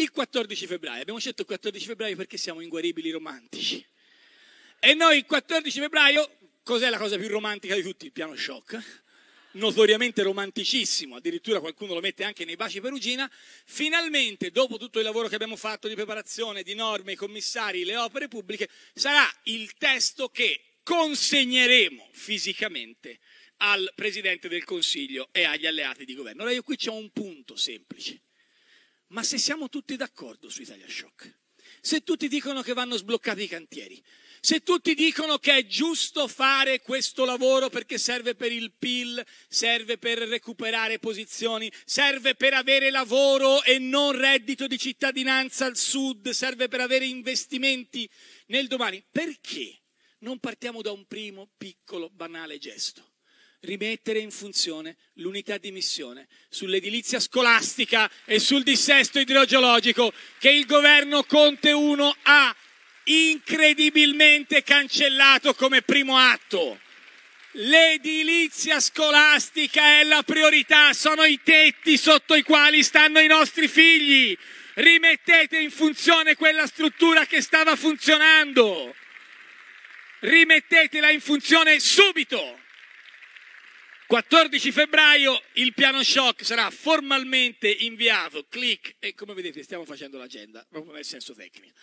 Il 14 febbraio, abbiamo scelto il 14 febbraio perché siamo inguaribili romantici. E noi il 14 febbraio, cos'è la cosa più romantica di tutti? Il piano shock notoriamente romanticissimo, addirittura qualcuno lo mette anche nei baci perugina, finalmente dopo tutto il lavoro che abbiamo fatto di preparazione di norme, i commissari, le opere pubbliche, sarà il testo che consegneremo fisicamente al Presidente del Consiglio e agli alleati di governo. Ora io qui c'è un punto semplice. Ma se siamo tutti d'accordo su Italia Shock, se tutti dicono che vanno sbloccati i cantieri, se tutti dicono che è giusto fare questo lavoro perché serve per il PIL, serve per recuperare posizioni, serve per avere lavoro e non reddito di cittadinanza al sud, serve per avere investimenti nel domani, perché non partiamo da un primo piccolo banale gesto? rimettere in funzione l'unità di missione sull'edilizia scolastica e sul dissesto idrogeologico che il governo Conte 1 ha incredibilmente cancellato come primo atto. L'edilizia scolastica è la priorità, sono i tetti sotto i quali stanno i nostri figli. Rimettete in funzione quella struttura che stava funzionando. Rimettetela in funzione subito. 14 febbraio il piano shock sarà formalmente inviato, clic, e come vedete stiamo facendo l'agenda, proprio nel senso tecnico.